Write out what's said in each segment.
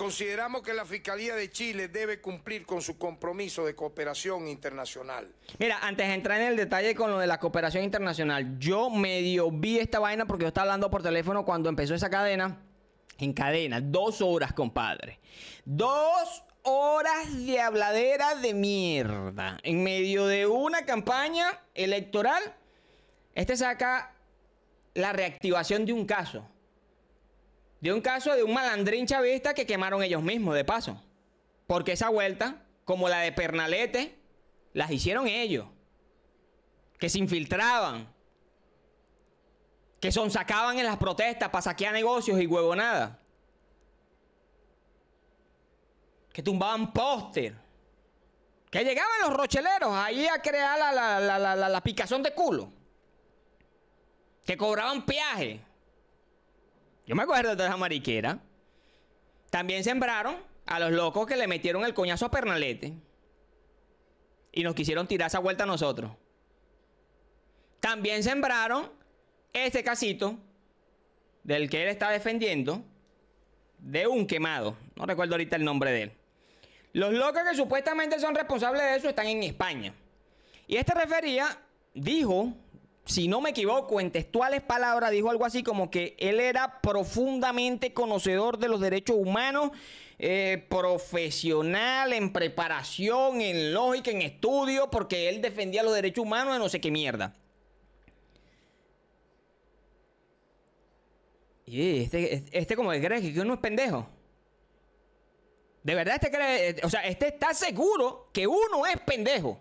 Consideramos que la Fiscalía de Chile debe cumplir con su compromiso de cooperación internacional. Mira, antes de entrar en el detalle con lo de la cooperación internacional, yo medio vi esta vaina porque yo estaba hablando por teléfono cuando empezó esa cadena. En cadena, dos horas, compadre. Dos horas de habladera de mierda. En medio de una campaña electoral, este saca la reactivación de un caso de un caso de un malandrín chavista que quemaron ellos mismos, de paso. Porque esa vuelta, como la de Pernalete, las hicieron ellos. Que se infiltraban. Que son sacaban en las protestas para saquear negocios y huevonadas. Que tumbaban póster. Que llegaban los rocheleros ahí a crear la, la, la, la picazón de culo. Que cobraban peaje. Yo me acuerdo de toda esa mariquera. También sembraron a los locos que le metieron el coñazo a Pernalete. Y nos quisieron tirar esa vuelta a nosotros. También sembraron este casito del que él está defendiendo de un quemado. No recuerdo ahorita el nombre de él. Los locos que supuestamente son responsables de eso están en España. Y este refería, dijo, si no me equivoco, en textuales palabras dijo algo así como que él era profundamente conocedor de los derechos humanos, eh, profesional, en preparación, en lógica, en estudio, porque él defendía los derechos humanos de no sé qué mierda. Y eh, este, este, este como que cree que uno es pendejo. De verdad, este cree, eh, o sea, este está seguro que uno es pendejo.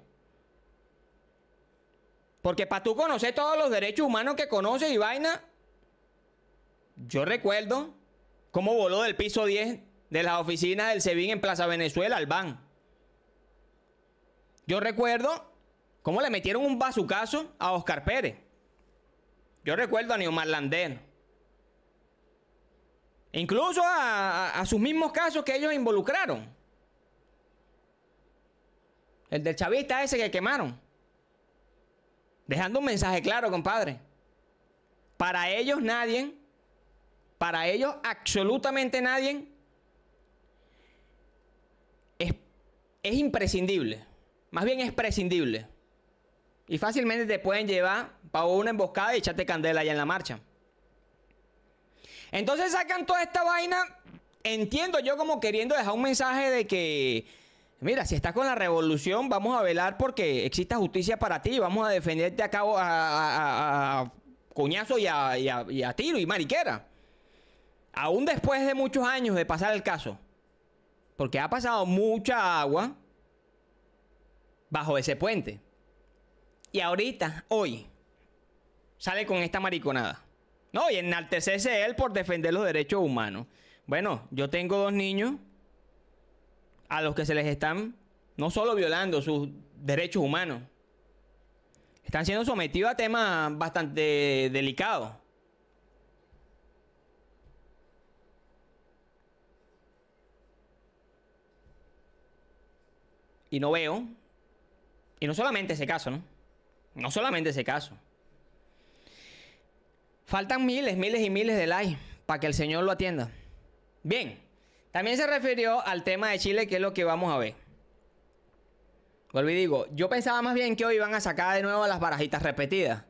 Porque para tú conocer todos los derechos humanos que conoces y vaina, yo recuerdo cómo voló del piso 10 de las oficinas del SEBIN en Plaza Venezuela al BAN. Yo recuerdo cómo le metieron un bazucazo a Oscar Pérez. Yo recuerdo a Neomar Landén. Incluso a sus mismos casos que ellos involucraron. El del chavista ese que quemaron. Dejando un mensaje claro, compadre. Para ellos nadie, para ellos absolutamente nadie es, imprescindible. Más bien es prescindible. Y fácilmente te pueden llevar para una emboscada y echarte candela allá en la marcha. Entonces sacan toda esta vaina. Entiendo yo como queriendo dejar un mensaje de que Mira, si estás con la revolución, vamos a velar porque exista justicia para ti. Vamos a defenderte a cabo a, a, y, a, tiro y mariquera. Aún después de muchos años de pasar el caso. Porque ha pasado mucha agua bajo ese puente. Y ahorita, hoy, sale con esta mariconada. No, y enaltecerse él por defender los derechos humanos. Bueno, yo tengo dos niños a los que se les están no solo violando sus derechos humanos, están siendo sometidos a temas bastante delicados. Y no veo, y no solamente ese caso, ¿no? No solamente ese caso. Faltan miles, miles y miles de likes para que el Señor lo atienda. Bien. También se refirió al tema de Chile, que es lo que vamos a ver. y digo, yo pensaba más bien que hoy iban a sacar de nuevo las barajitas repetidas.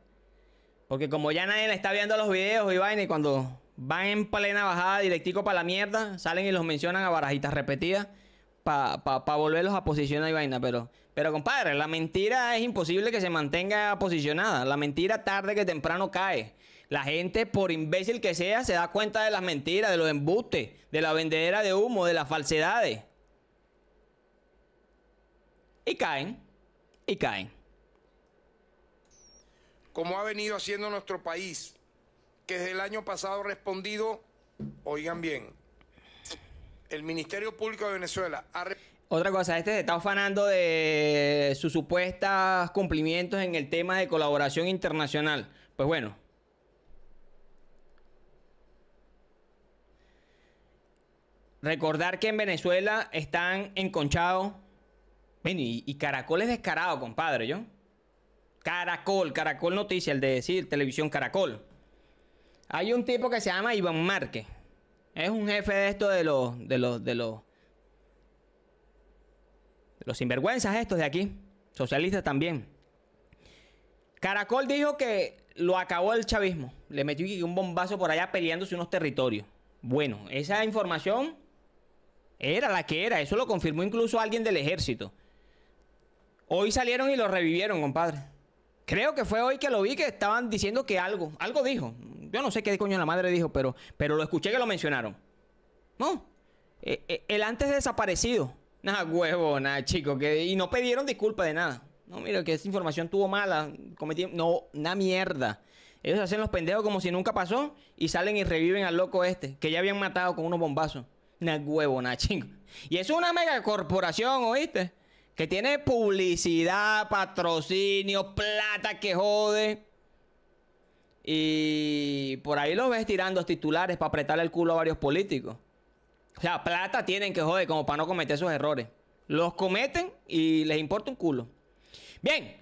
Porque como ya nadie le está viendo los videos y vaina, y cuando van en plena bajada directico para la mierda, salen y los mencionan a barajitas repetidas para volverlos a posicionar y vaina. Pero, pero compadre, la mentira es imposible que se mantenga posicionada. La mentira tarde que temprano cae. La gente, por imbécil que sea, se da cuenta de las mentiras, de los embustes, de la vendedera de humo, de las falsedades. Y caen, y caen. Como ha venido haciendo nuestro país, que desde el año pasado ha respondido, oigan bien, el Ministerio Público de Venezuela ha... Otra cosa, este se está afanando de sus supuestos cumplimientos en el tema de colaboración internacional. Pues bueno, Recordar que en Venezuela están enconchados. Bueno, y, Caracol es descarado, compadre, yo. Caracol, Caracol Noticia, el de decir televisión Caracol. Hay un tipo que se llama Iván Márquez. Es un jefe de esto de los, de los, de los, de los sinvergüenzas estos de aquí. Socialistas también. Caracol dijo que lo acabó el chavismo. Le metió un bombazo por allá peleándose unos territorios. Bueno, esa información era la que era, eso lo confirmó incluso alguien del ejército. Hoy salieron y lo revivieron, compadre. Creo que fue hoy que lo vi que estaban diciendo que algo, algo dijo. Yo no sé qué coño la madre dijo, pero, pero lo escuché que lo mencionaron. No, eh, eh, el antes desaparecido. Nada, ah, huevo, nada, chico. Que, y no pidieron disculpa de nada. No, mira, que esa información tuvo mala. cometió, no, una mierda. Ellos hacen los pendejos como si nunca pasó y salen y reviven al loco este, que ya habían matado con unos bombazos. Una na chingo. Y es una megacorporación, ¿oíste? Que tiene publicidad, patrocinio, plata que jode. Y por ahí los ves tirando titulares para apretarle el culo a varios políticos. O sea, plata tienen que joder como para no cometer esos errores. Los cometen y les importa un culo. Bien,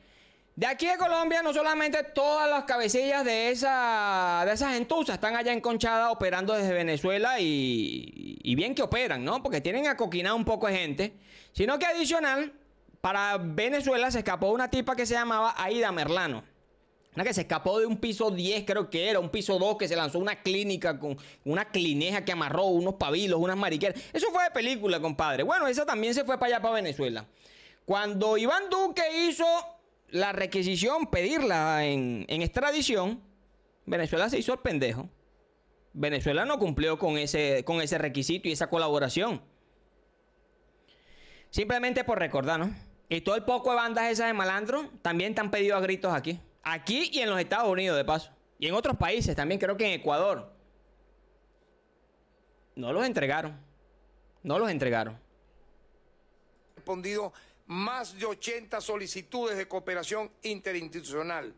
de aquí de Colombia, no solamente todas las cabecillas de, esa, de esas entusas están allá enconchadas operando desde Venezuela y, bien que operan, ¿no? Porque tienen acoquinado un poco de gente. Sino que adicional, para Venezuela se escapó una tipa que se llamaba Aida Merlano. Una que se escapó de un piso 10, creo que era, un piso 2, que se lanzó una clínica con una clineja que amarró unos pabilos, unas mariqueras. Eso fue de película, compadre. Bueno, esa también se fue para allá, para Venezuela. Cuando Iván Duque hizo la requisición, pedirla en, extradición, Venezuela se hizo el pendejo. Venezuela no cumplió con ese, con ese requisito y esa colaboración. Simplemente por recordarnos. Y todo el poco de bandas esas de malandro también han pedido a gritos aquí. Aquí y en los Estados Unidos, de paso. Y en otros países también, creo que en Ecuador. No los entregaron. No los entregaron. Respondido más de 80 solicitudes de cooperación interinstitucional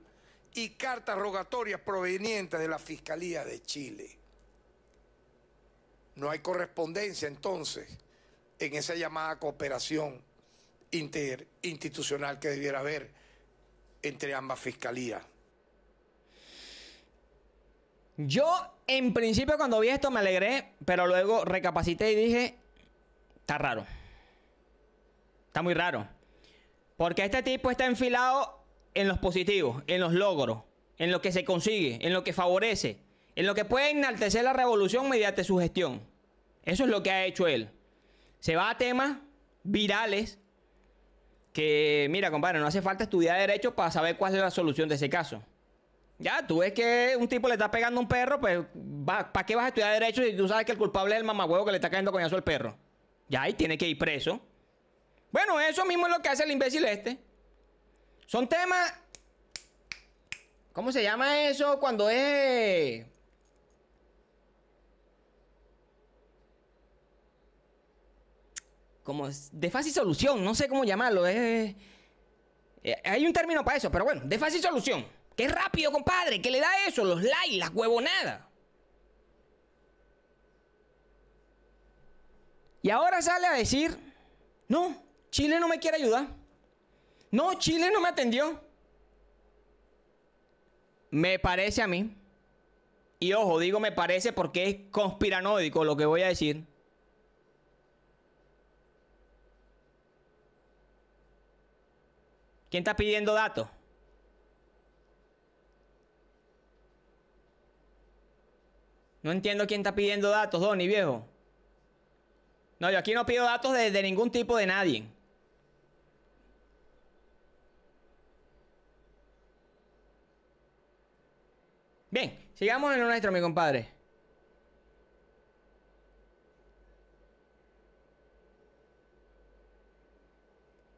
y cartas rogatorias provenientes de la Fiscalía de Chile. No hay correspondencia entonces en esa llamada cooperación interinstitucional que debiera haber entre ambas fiscalías. Yo, en principio, cuando vi esto me alegré, pero luego recapacité y dije, está raro. Está muy raro. Porque este tipo está enfilado en los positivos, en los logros, en lo que se consigue, en lo que favorece, en lo que puede enaltecer la revolución mediante su gestión. Eso es lo que ha hecho él. Se va a temas virales que, mira, compadre, no hace falta estudiar derecho para saber cuál es la solución de ese caso. Ya, tú ves que un tipo le está pegando un perro, pues, ¿para qué vas a estudiar derecho si tú sabes que el culpable es el mamagüevo que le está cayendo coñazo al perro? Ya, ahí tiene que ir preso. Bueno, eso mismo es lo que hace el imbécil este. Son temas... ¿Cómo se llama eso cuando es... Como de fácil solución, no sé cómo llamarlo. Eh, hay un término para eso, pero bueno, de fácil solución. Que rápido, compadre, que le da eso, los likes, las huevonadas. Y ahora sale a decir, no, Chile no me quiere ayudar. No, Chile no me atendió. Me parece a mí, y ojo, digo me parece porque es conspiranoico lo que voy a decir, ¿Quién está pidiendo datos? No entiendo quién está pidiendo datos, Donny, viejo. No, yo aquí no pido datos de ningún tipo de nadie. Bien, sigamos en lo nuestro, mi compadre.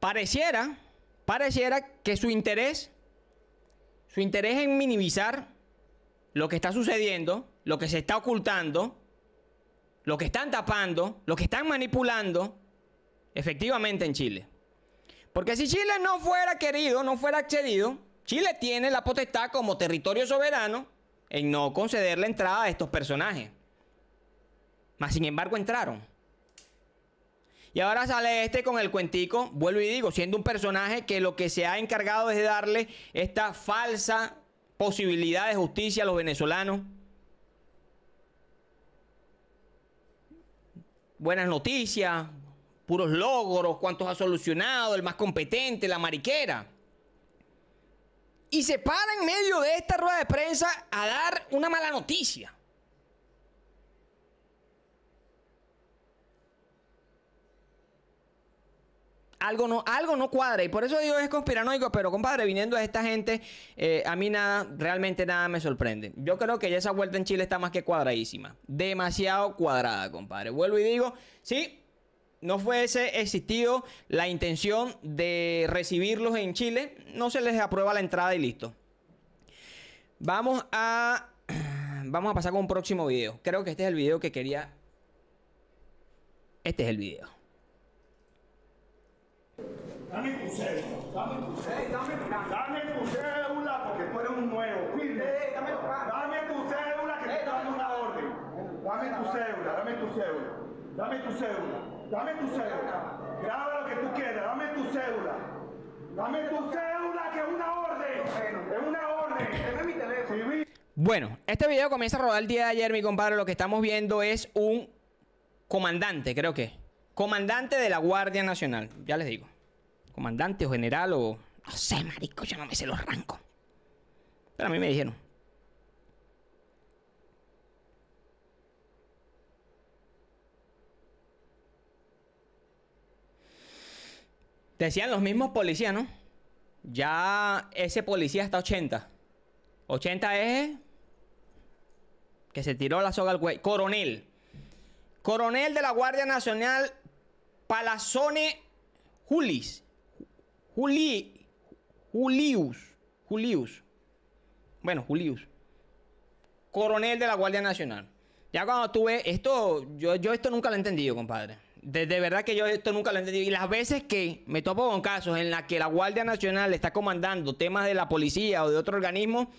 Pareciera, pareciera que su interés, su interés en minimizar lo que está sucediendo, lo que se está ocultando, lo que están tapando, lo que están manipulando, efectivamente en Chile. Porque si Chile no fuera querido, no fuera accedido, Chile tiene la potestad como territorio soberano en no conceder la entrada a estos personajes. Mas sin embargo entraron. Y ahora sale este con el cuentico, vuelvo y digo, siendo un personaje que lo que se ha encargado es de darle esta falsa posibilidad de justicia a los venezolanos. Buenas noticias, puros logros, cuántos ha solucionado, el más competente, la mariquera y se para en medio de esta rueda de prensa a dar una mala noticia. Algo no, algo no cuadra y por eso digo es conspiranoico, pero compadre, viniendo a esta gente, eh, a mí nada, realmente nada me sorprende. Yo creo que ya esa vuelta en Chile está más que cuadradísima, demasiado cuadrada, compadre. Vuelvo y digo, sí, no fuese existido la intención de recibirlos en Chile, no se les aprueba la entrada y listo. Vamos a, vamos a pasar con un próximo video. Creo que este es el video que quería. Este es el video. Dame tu dame tu cédula, dame tu cédula porque fueron eres un nuevo. dame, tu cédula que te dame una orden. Dame tu cédula, dame tu cédula, dame tu cédula. Dame tu cédula. Graba lo que tú quieras. Dame tu cédula. Dame tu cédula, que es una orden. Es una orden. Dame mi teléfono. Bueno, este video comienza a rodar el día de ayer, mi compadre. Lo que estamos viendo es un comandante, creo que. Comandante de la Guardia Nacional. Ya les digo. Comandante o general o... No sé, marico, yo no me sé los arranco, Pero a mí me dijeron. Decían los mismos policías, ¿no? Ya ese policía está 80. 80 es. Que se tiró la soga al güey, Coronel. Coronel de la Guardia Nacional Palazone Julis. Juli. Julius. Julius. Bueno, Julius. Coronel de la Guardia Nacional. Ya cuando tuve esto, yo, yo esto nunca lo he entendido, compadre. De, verdad que yo esto nunca lo entendido, Y las veces que me topo con casos en las que la Guardia Nacional está comandando temas de la policía o de otro organismo,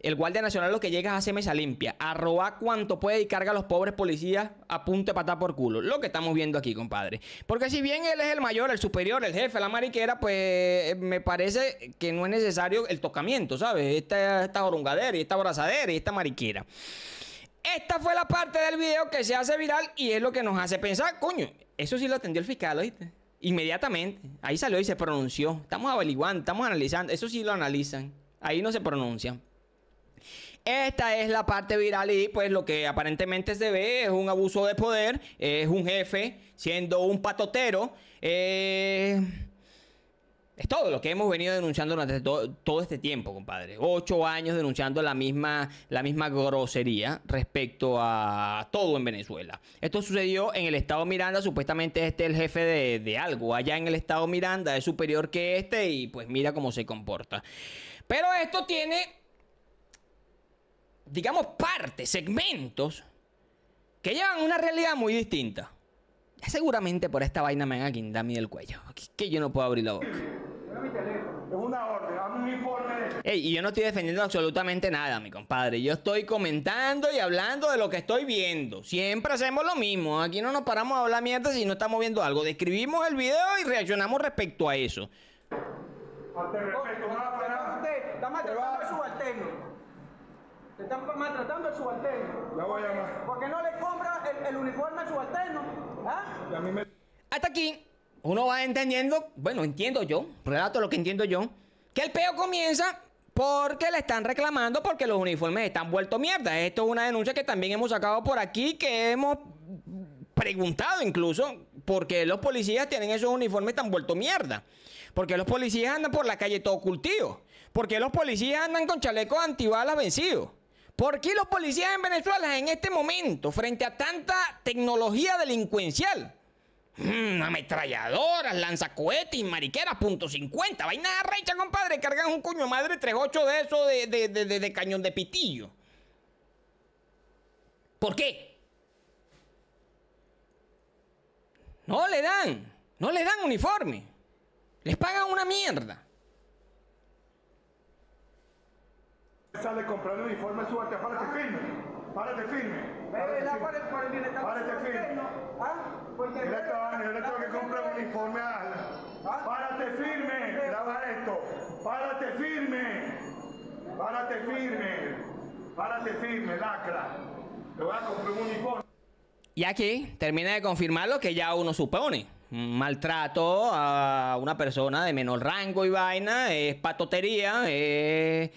el Guardia Nacional lo que llega es hacer mesa limpia, a robar cuanto puede y carga a los pobres policías a punta de patada por culo. Lo que estamos viendo aquí, compadre. Porque si bien él es el mayor, el superior, el jefe, la mariquera, pues eh, me parece que no es necesario el tocamiento, ¿sabes? Esta, esta y esta abrazadera y esta mariquera. Esta fue la parte del video que se hace viral y es lo que nos hace pensar, coño, eso sí lo atendió el fiscal, ¿oíste? Inmediatamente. Ahí salió y se pronunció. Estamos averiguando, estamos analizando. Eso sí lo analizan. Ahí no se pronuncian. Esta es la parte viral y pues lo que aparentemente se ve es un abuso de poder, es un jefe siendo un patotero. Eh es todo lo que hemos venido denunciando durante todo, este tiempo, compadre. Ocho años denunciando la misma, la misma grosería respecto a todo en Venezuela. Esto sucedió en el estado Miranda, supuestamente este es el jefe de, algo. Allá en el estado Miranda es superior que este y pues mira cómo se comporta. Pero esto tiene, digamos, partes, segmentos que llevan una realidad muy distinta. Seguramente por esta vaina me van a quindar del cuello. Que yo no puedo abrir la boca. Es una orden, dame un informe. Ey, y yo no estoy defendiendo absolutamente nada, mi compadre. Yo estoy comentando y hablando de lo que estoy viendo. Siempre hacemos lo mismo. Aquí no nos paramos a hablar mierda si no estamos viendo algo. Describimos el video y reaccionamos respecto a eso. respecto, nada Está maltratando su subalterno. Te están maltratando al subalterno. Ya voy a llamar. ¿Por qué no le compra el, uniforme al subalterno? ¿Ah? Hasta aquí uno va entendiendo, bueno, entiendo yo, relato lo que entiendo yo, que el peo comienza porque le están reclamando porque los uniformes están vueltos mierda. Esto es una denuncia que también hemos sacado por aquí, que hemos preguntado incluso por qué los policías tienen esos uniformes tan vueltos mierda. ¿Por qué los policías andan por la calle todo cultivo. qué los policías andan con chalecos antibalas vencidos. ¿Por qué los policías en Venezuela en este momento, frente a tanta tecnología delincuencial, Mm, ametralladoras, lanzacohetes y mariqueras, punto 50. Vaina recha, compadre. Cargan un coño madre 3.8 de eso de, de, de, cañón de pitillo. ¿Por qué? No le dan. No le dan uniforme. Les pagan una mierda. Sale comprando uniforme, firme, párate firme. Párate firme. Párate firme. Párate firme. ¿Ah? yo le yo tengo que comprar un uniforme a Ala. ¿Ah? Párate firme, graba esto. Párate firme. Párate firme. Párate firme, lacra. Le voy a comprar un uniforme. Y aquí termina de confirmar lo que ya uno supone maltrato a una persona de menor rango y vaina, es patotería, es,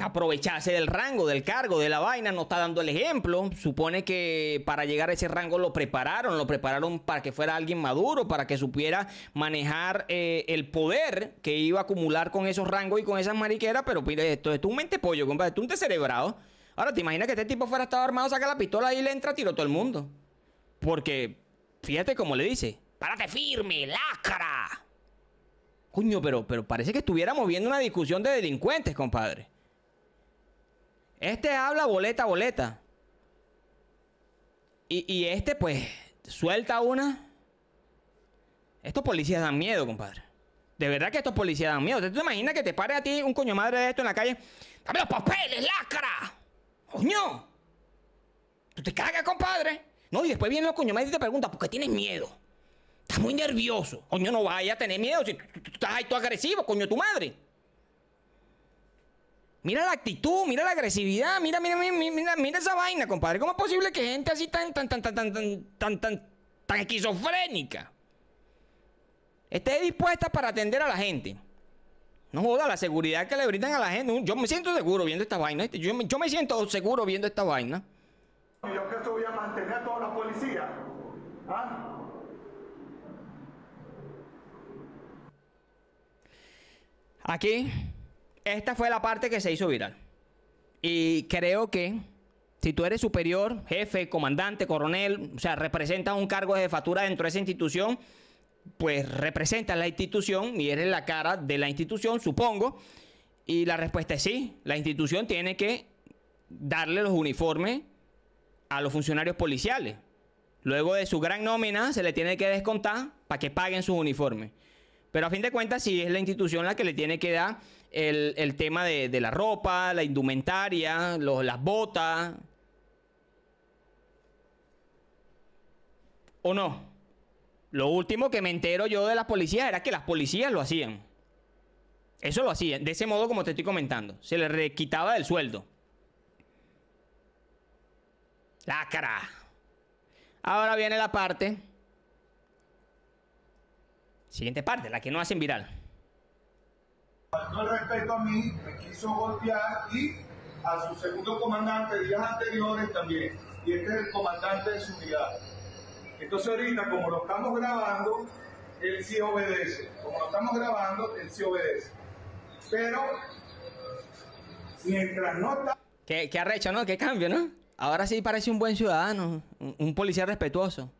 aprovecharse del rango, del cargo, de la vaina, no está dando el ejemplo. Supone que para llegar a ese rango lo prepararon, lo prepararon para que fuera alguien maduro, para que supiera manejar eh, el poder que iba a acumular con esos rangos y con esas mariqueras, pero mire, esto, es un pollo, compadre, esto es un descerebrado. Ahora, ¿te imaginas que este tipo fuera estado armado, saca la pistola y le entra, tiro a todo el mundo? Porque, fíjate cómo le dice, ¡Párate firme, láscara! Coño, pero, pero parece que estuviéramos viendo una discusión de delincuentes, compadre. Este habla boleta, boleta. Y, este, pues, suelta una. Estos policías dan miedo, compadre. De verdad que estos policías dan miedo. ¿Tú te imaginas que te pare a ti un coño madre de esto en la calle? ¡Dame los papeles, láscara! ¡Coño! ¡Tú te cagas, compadre! No, y después vienen los coño madres y te preguntan, ¿por qué tienes miedo? muy nervioso. Coño, no vaya a tener miedo si tú, estás ahí todo agresivo, coño, tu madre. Mira la actitud, mira la agresividad, mira, mira, mira, mira, esa vaina, compadre. ¿Cómo es posible que gente así tan, tan, tan, tan, tan, tan, tan, tan, tan esquizofrénica esté dispuesta para atender a la gente? No joda la seguridad que le brindan a la gente. Yo me siento seguro viendo esta vaina. Yo, me siento seguro viendo esta vaina. Yo que voy a mantener a toda la policía. ¿Ah? Aquí, esta fue la parte que se hizo viral. Y creo que si tú eres superior, jefe, comandante, coronel, o sea, representas un cargo de jefatura dentro de esa institución, pues representas la institución y eres la cara de la institución, supongo. Y la respuesta es sí, la institución tiene que darle los uniformes a los funcionarios policiales. Luego de su gran nómina se le tiene que descontar para que paguen sus uniformes. Pero a fin de cuentas, sí es la institución la que le tiene que dar el, tema de, la ropa, la indumentaria, los, las botas. ¿O no? Lo último que me entero yo de las policías era que las policías lo hacían. Eso lo hacían, de ese modo como te estoy comentando. Se le requitaba del sueldo. cara. Ahora viene la parte Siguiente parte, la que no hacen viral. Faltó el respeto a mí, me quiso golpear y a su segundo comandante días anteriores también. Y este es el comandante de su unidad. Entonces ahorita, como lo estamos grabando, él sí obedece. Como lo estamos grabando, él sí obedece. Pero, mientras no está... Qué, qué arrecho, ¿no? Qué cambio, ¿no? Ahora sí parece un buen ciudadano, un policía respetuoso.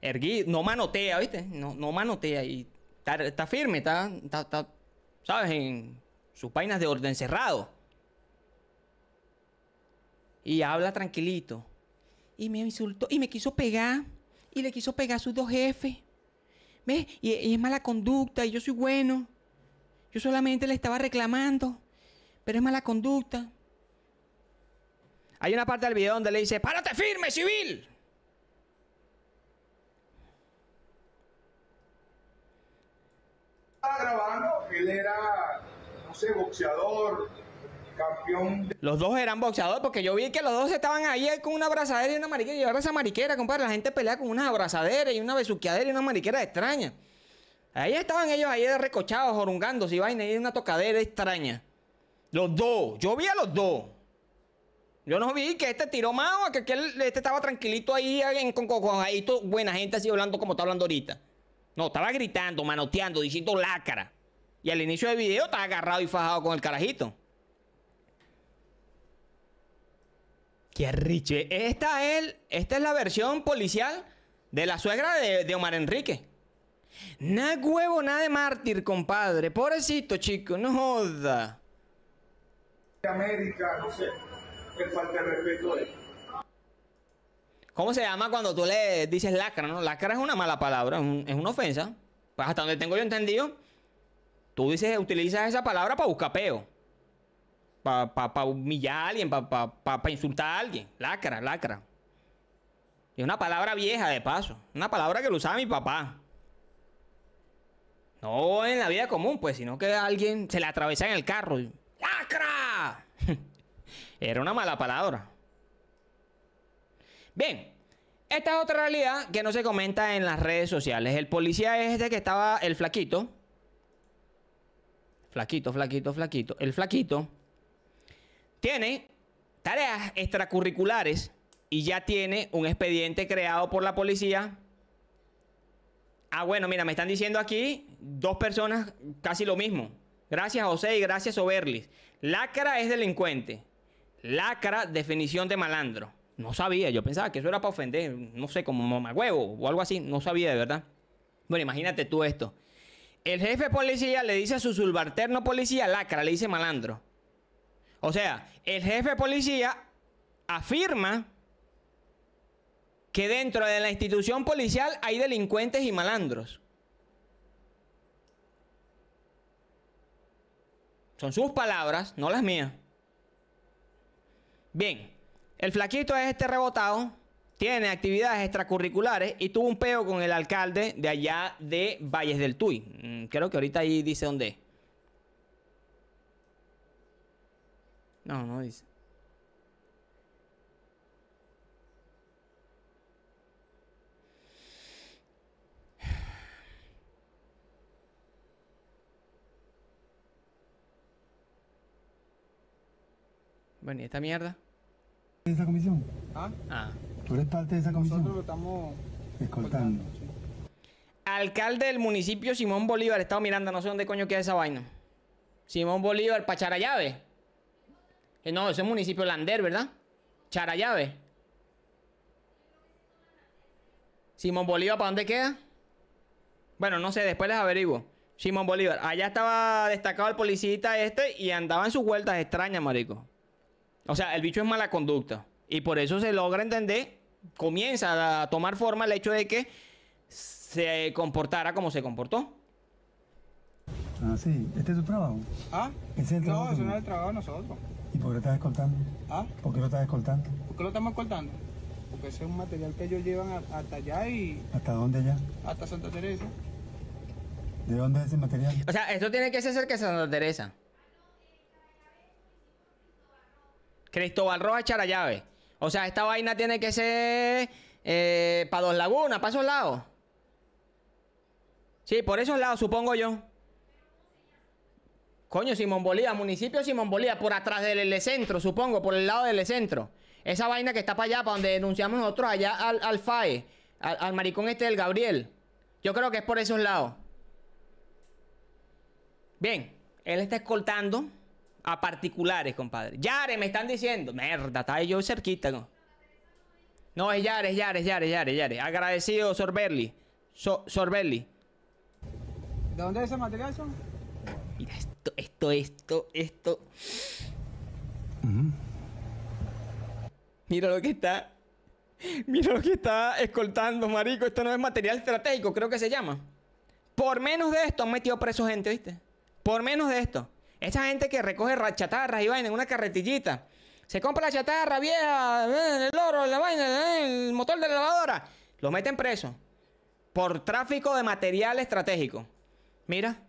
Erguí, no manotea, ¿viste? No, no manotea y está, firme, está, ¿sabes? En sus páginas de orden cerrado. Y habla tranquilito. Y me insultó y me quiso pegar. Y le quiso pegar a sus dos jefes. ¿Ves? y es mala conducta y yo soy bueno. Yo solamente le estaba reclamando. Pero es mala conducta. Hay una parte del video donde le dice, ¡párate firme, civil! grabando, él era, no sé, boxeador, campeón. Los dos eran boxeadores porque yo vi que los dos estaban ahí con una abrazadera y una mariquera. Y ahora esa mariquera, compadre, la gente pelea con unas abrazaderas y una besuqueadera y una mariquera extraña. Ahí estaban ellos ahí recochados, jorungando, si vaina, y una tocadera extraña. Los dos, yo vi a los dos. Yo no vi que este tiró más que aquel, este estaba tranquilito ahí, en, con, ahí ahí, buena gente así hablando como está hablando ahorita. No, estaba gritando, manoteando, diciendo lácara. Y al inicio del video estaba agarrado y fajado con el carajito. Qué riche. Esta es, la versión policial de la suegra de, Omar Enrique. Nada huevo, nada de mártir, compadre. Pobrecito, chico, no joda. América, no sé, falta respeto ¿Cómo se llama cuando tú le dices lacra? ¿no? Lacra es una mala palabra, es, una ofensa. Pues hasta donde tengo yo entendido, tú dices, utilizas esa palabra para buscar peo. Para humillar a alguien, para insultar a alguien. Lacra, lacra. Y una palabra vieja, de paso. Una palabra que lo usaba mi papá. No en la vida común, pues, sino que alguien se le atravesa en el carro. ¡Lacra! Era una mala palabra. Bien, esta es otra realidad que no se comenta en las redes sociales. El policía es este que estaba, el flaquito. Flaquito, flaquito, flaquito. El flaquito tiene tareas extracurriculares y ya tiene un expediente creado por la policía. Ah, bueno, mira, me están diciendo aquí dos personas casi lo mismo. Gracias José y gracias Oberlis. Lacra es delincuente. Lacra, definición de malandro. No sabía, yo pensaba que eso era para ofender, no sé, como mamagüevo o algo así, no sabía de verdad. Bueno, imagínate tú esto. El jefe policía le dice a su subalterno policía lacra, le dice malandro. O sea, el jefe policía afirma que dentro de la institución policial hay delincuentes y malandros. Son sus palabras, no las mías. Bien, el flaquito es este rebotado, tiene actividades extracurriculares y tuvo un peo con el alcalde de allá de Valles del Tuy. Mm, creo que ahorita ahí dice dónde No, no dice. Bueno, ¿y esta mierda? de esa comisión? ¿Ah? ah. tú eres parte de esa comisión? Nosotros lo estamos escoltando. Alcalde del municipio Simón Bolívar, Estaba mirando, no sé dónde coño queda esa vaina. Simón Bolívar, para Charallave. Eh, no, ese es municipio Lander, ¿verdad? Charallave. Simón Bolívar, ¿para dónde queda? Bueno, no sé, después les averiguo. Simón Bolívar, allá estaba destacado el policita este y andaba en sus vueltas extrañas, marico. O sea, el bicho es mala conducta. Y por eso se logra entender, comienza a tomar forma el hecho de que se comportara como se comportó. Ah, sí, este es su trabajo. Ah, es el trabajo. No, eso no es el trabajo de nosotros. ¿Y por qué lo estás escoltando? ¿Ah? ¿Por qué lo estás escoltando? ¿Por qué lo estamos escoltando? Porque ese es un material que ellos llevan hasta allá y. ¿Hasta dónde allá? Hasta Santa Teresa. ¿De dónde es ese material? O sea, esto tiene que ser cerca de Santa Teresa. Cristóbal Rojas llave. O sea, esta vaina tiene que ser eh, para dos lagunas, para esos lados. Sí, por esos lados, supongo yo. Coño, Simón Bolívar, municipio Simón Bolívar, por atrás del centro, supongo, por el lado del centro. Esa vaina que está para allá, para donde denunciamos nosotros, allá al, al FAE, al maricón este del Gabriel. Yo creo que es por esos lados. Bien, él está escoltando a particulares, compadre. Yare, me están diciendo. Merda, está yo cerquita, ¿no? No, es Yare, es Yare, Yare, Yare, Yare. Agradecido, Sorberly Sorberly ¿De dónde es ese material, son? Mira, esto, esto, esto, esto. Mira lo que está. Mira lo que está escoltando, marico. Esto no es material estratégico, creo que se llama. Por menos de esto han metido preso gente, ¿viste? Por menos de esto. Esa gente que recoge chatarras y vaina en una carretillita. Se compra la chatarra vieja, eh, el oro, la vaina, eh, el motor de la lavadora. Lo meten preso. Por tráfico de material estratégico. Mira.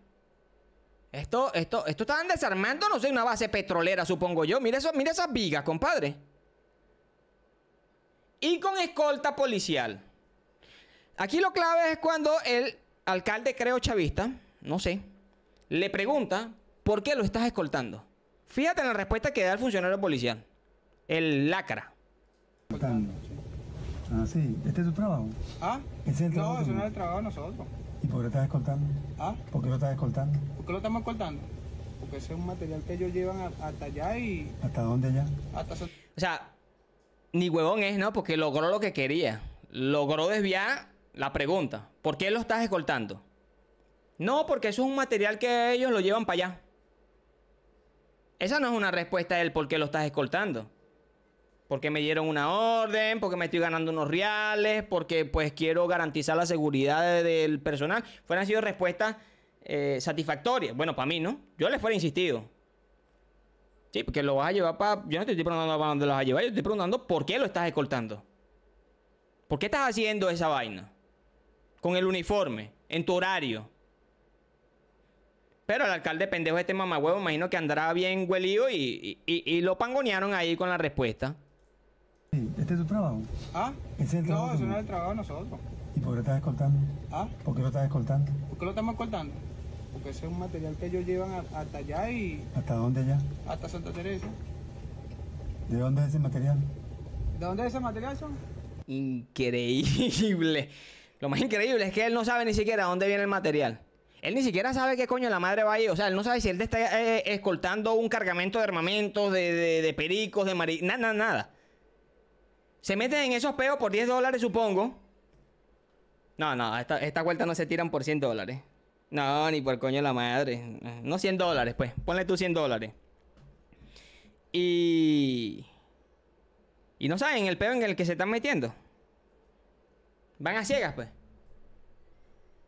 Esto, esto, esto estaban desarmando, no sé, una base petrolera, supongo yo. Mira, eso, mira esas vigas, compadre. Y con escolta policial. Aquí lo clave es cuando el alcalde, creo chavista, no sé, le pregunta ¿Por qué lo estás escoltando? Fíjate en la respuesta que da el funcionario policial, el lacra. Ah, sí, este es su trabajo. ¿Ah? ¿Este es el trabajo no, no es el trabajo de nosotros. ¿Y por qué lo estás escoltando? ¿Ah? ¿Por qué lo estás escoltando? ¿Por qué lo estamos escoltando? Porque ese es un material que ellos llevan hasta allá y. ¿Hasta dónde allá? Hasta. O sea, ni huevón es, ¿no? Porque logró lo que quería. Logró desviar la pregunta. ¿Por qué lo estás escoltando? No, porque eso es un material que ellos lo llevan para allá. Esa no es una respuesta del por qué lo estás escoltando. Porque me dieron una orden, porque me estoy ganando unos reales, porque pues quiero garantizar la seguridad del personal. Fueran sido respuestas eh, satisfactorias. Bueno, para mí, ¿no? Yo les fuera insistido. Sí, porque lo vas a llevar para... Yo no te estoy preguntando para dónde lo vas a llevar, yo te estoy preguntando por qué lo estás escoltando. ¿Por qué estás haciendo esa vaina? Con el uniforme, en tu horario. Pero el alcalde pendejo de este mamahuevo, imagino que andará bien huelido y, y, y, lo pangonearon ahí con la respuesta. ¿Este es su trabajo? ¿Ah? es el trabajo? No, eso no es el trabajo de nosotros. ¿Y por qué lo estás escoltando? ¿Ah? ¿Por qué lo estás escoltando? ¿Por qué lo estamos escoltando? Porque ese es un material que ellos llevan hasta allá y... ¿Hasta dónde allá? Hasta Santa Teresa. ¿De dónde es ese material? ¿De dónde es ese material, son? Increíble. Lo más increíble es que él no sabe ni siquiera dónde viene el material. Él ni siquiera sabe qué coño la madre va a ir. O sea, él no sabe si él te está eh, escoltando un cargamento de armamentos, de, pericos, de marí... Nada, nada, nada. Se meten en esos peos por 10 dólares, supongo. No, no, esta, esta vuelta no se tiran por 100 dólares. No, ni por coño la madre. No 100 dólares, pues. Ponle tú 100 dólares. Y... Y no saben el peo en el que se están metiendo. Van a ciegas, pues.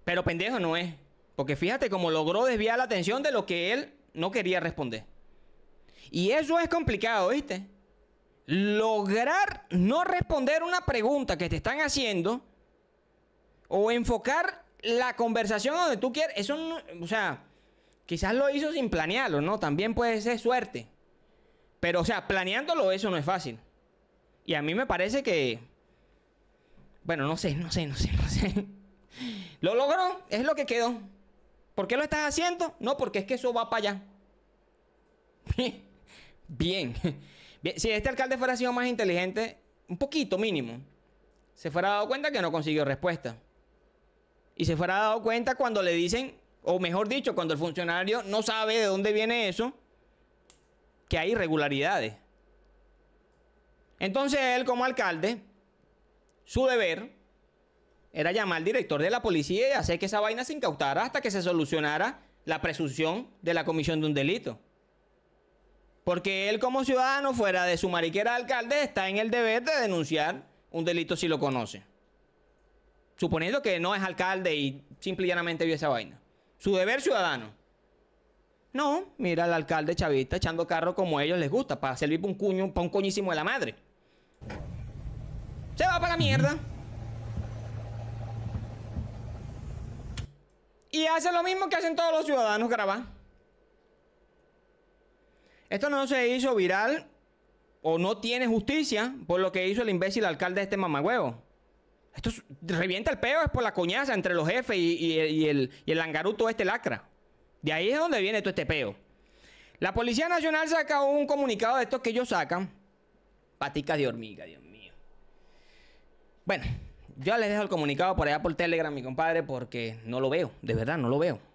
Pero pendejo no es. Porque fíjate cómo logró desviar la atención de lo que él no quería responder. Y eso es complicado, ¿viste? Lograr no responder una pregunta que te están haciendo o enfocar la conversación donde tú quieres. Eso, o sea, quizás lo hizo sin planearlo, ¿no? También puede ser suerte. Pero, o sea, planeándolo eso no es fácil. Y a mí me parece que... Bueno, no sé, no sé, no sé, no sé. Lo logró, es lo que quedó. ¿Por qué lo estás haciendo? No, porque es que eso va para allá. Bien. Si este alcalde fuera sido más inteligente, un poquito mínimo, se fuera dado cuenta que no consiguió respuesta. Y se fuera dado cuenta cuando le dicen, o mejor dicho, cuando el funcionario no sabe de dónde viene eso, que hay irregularidades. Entonces él como alcalde, su deber era llamar al director de la policía y hacer que esa vaina se incautara hasta que se solucionara la presunción de la comisión de un delito. Porque él como ciudadano fuera de su mariquera alcalde está en el deber de denunciar un delito si lo conoce. Suponiendo que no es alcalde y simple y llanamente vio esa vaina. Su deber ciudadano. No, mira al alcalde chavista echando carro como a ellos les gusta, para servir para un cuño, para un coñísimo de la madre. Se va para la mierda. Y hace lo mismo que hacen todos los ciudadanos, grabar. Esto no se hizo viral o no tiene justicia por lo que hizo el imbécil alcalde de este mamagüevo. Esto revienta el peo, es por la coñaza entre los jefes y, el, y el langaruto este lacra. De ahí es donde viene todo este peo. La Policía Nacional saca un comunicado de estos que ellos sacan. Paticas de hormiga, Dios mío. Bueno, yo les dejo el comunicado por allá por Telegram, mi compadre, porque no lo veo, de verdad, no lo veo.